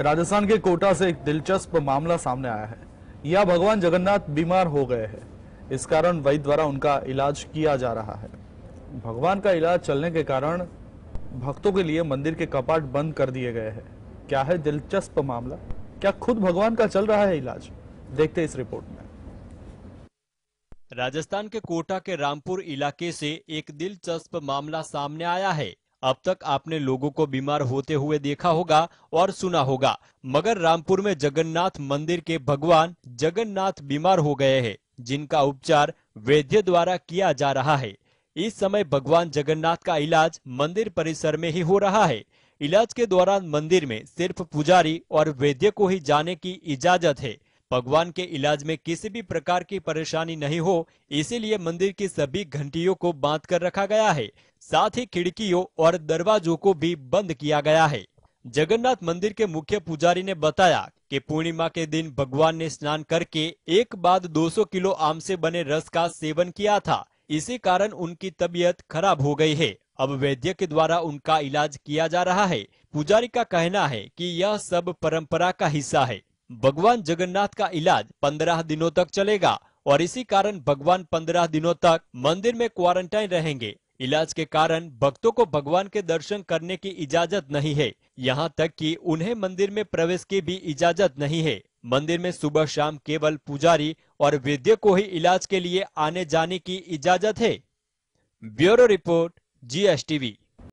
राजस्थान के कोटा से एक दिलचस्प मामला सामने आया है यह भगवान जगन्नाथ बीमार हो गए हैं इस कारण वैद्य द्वारा उनका इलाज किया जा रहा है भगवान का इलाज चलने के कारण भक्तों के लिए मंदिर के कपाट बंद कर दिए गए हैं क्या है दिलचस्प मामला क्या खुद भगवान का चल रहा है इलाज देखते इस रिपोर्ट में राजस्थान के कोटा के रामपुर इलाके से एक दिलचस्प मामला सामने आया है अब तक आपने लोगों को बीमार होते हुए देखा होगा और सुना होगा मगर रामपुर में जगन्नाथ मंदिर के भगवान जगन्नाथ बीमार हो गए हैं जिनका उपचार वैद्य द्वारा किया जा रहा है इस समय भगवान जगन्नाथ का इलाज मंदिर परिसर में ही हो रहा है इलाज के दौरान मंदिर में सिर्फ पुजारी और वैद्य को ही जाने की इजाजत है भगवान के इलाज में किसी भी प्रकार की परेशानी नहीं हो इसीलिए मंदिर की सभी घंटियों को बांध कर रखा गया है साथ ही खिड़कियों और दरवाजों को भी बंद किया गया है जगन्नाथ मंदिर के मुख्य पुजारी ने बताया कि पूर्णिमा के दिन भगवान ने स्नान करके एक बाद 200 किलो आम से बने रस का सेवन किया था इसी कारण उनकी तबीयत खराब हो गई है अब वैद्य के द्वारा उनका इलाज किया जा रहा है पुजारी का कहना है कि यह सब परंपरा का हिस्सा है भगवान जगन्नाथ का इलाज पंद्रह दिनों तक चलेगा और इसी कारण भगवान पंद्रह दिनों तक मंदिर में क्वारंटाइन रहेंगे इलाज के कारण भक्तों को भगवान के दर्शन करने की इजाजत नहीं है यहाँ तक कि उन्हें मंदिर में प्रवेश की भी इजाजत नहीं है मंदिर में सुबह शाम केवल पुजारी और वैद्य को ही इलाज के लिए आने जाने की इजाजत है bureau report G S TV